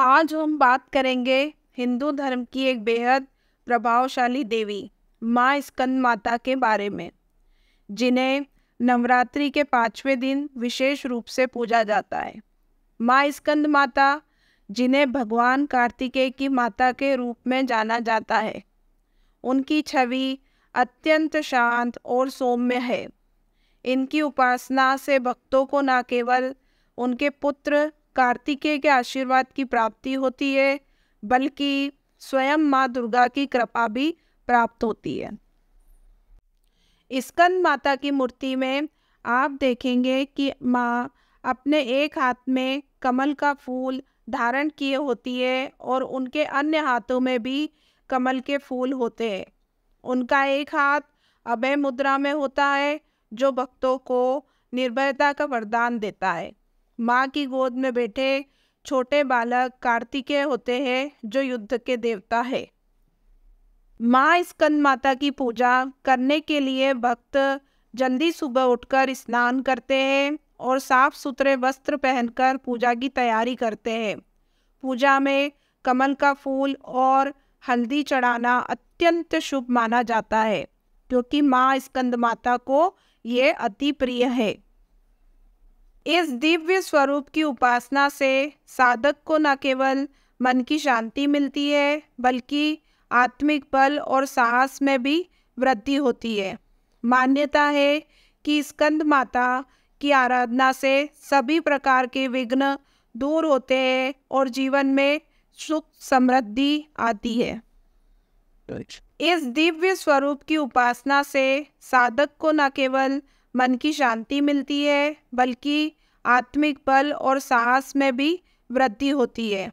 आज हम बात करेंगे हिंदू धर्म की एक बेहद प्रभावशाली देवी माँ स्कंद माता के बारे में जिन्हें नवरात्रि के पाँचवें दिन विशेष रूप से पूजा जाता है माँ स्कंद माता जिन्हें भगवान कार्तिकेय की माता के रूप में जाना जाता है उनकी छवि अत्यंत शांत और सौम्य है इनकी उपासना से भक्तों को न केवल उनके पुत्र कार्तिकेय के आशीर्वाद की प्राप्ति होती है बल्कि स्वयं माँ दुर्गा की कृपा भी प्राप्त होती है स्कंद माता की मूर्ति में आप देखेंगे कि माँ अपने एक हाथ में कमल का फूल धारण किए होती है और उनके अन्य हाथों में भी कमल के फूल होते हैं उनका एक हाथ अभय मुद्रा में होता है जो भक्तों को निर्भयता का वरदान देता है माँ की गोद में बैठे छोटे बालक कार्तिकेय होते हैं जो युद्ध के देवता है माँ स्कंद माता की पूजा करने के लिए भक्त जल्दी सुबह उठकर स्नान करते हैं और साफ सुथरे वस्त्र पहनकर पूजा की तैयारी करते हैं पूजा में कमल का फूल और हल्दी चढ़ाना अत्यंत शुभ माना जाता है क्योंकि माँ स्कंद माता को ये अति प्रिय है इस दिव्य स्वरूप की उपासना से साधक को न केवल मन की शांति मिलती है बल्कि आत्मिक बल और साहस में भी वृद्धि होती है मान्यता है कि स्कंद माता की आराधना से सभी प्रकार के विघ्न दूर होते हैं और जीवन में सुख समृद्धि आती है इस दिव्य स्वरूप की उपासना से साधक को न केवल मन की शांति मिलती है बल्कि आत्मिक बल और साहस में भी वृद्धि होती है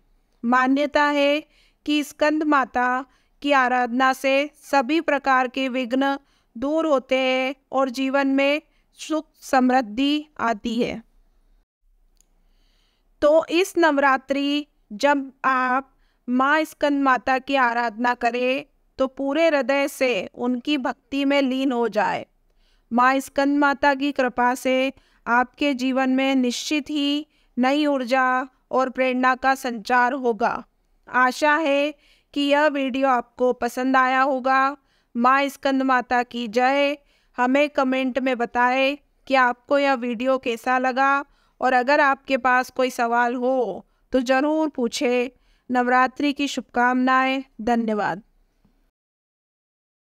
मान्यता है कि स्कंद माता की आराधना से सभी प्रकार के विघ्न दूर होते हैं और जीवन में सुख समृद्धि आती है तो इस नवरात्रि जब आप माँ स्कंद माता की आराधना करें तो पूरे हृदय से उनकी भक्ति में लीन हो जाए माँ स्कंद माता की कृपा से आपके जीवन में निश्चित ही नई ऊर्जा और प्रेरणा का संचार होगा आशा है कि यह वीडियो आपको पसंद आया होगा माँ स्कंद माता की जय हमें कमेंट में बताएं कि आपको यह वीडियो कैसा लगा और अगर आपके पास कोई सवाल हो तो ज़रूर पूछें नवरात्रि की शुभकामनाएं धन्यवाद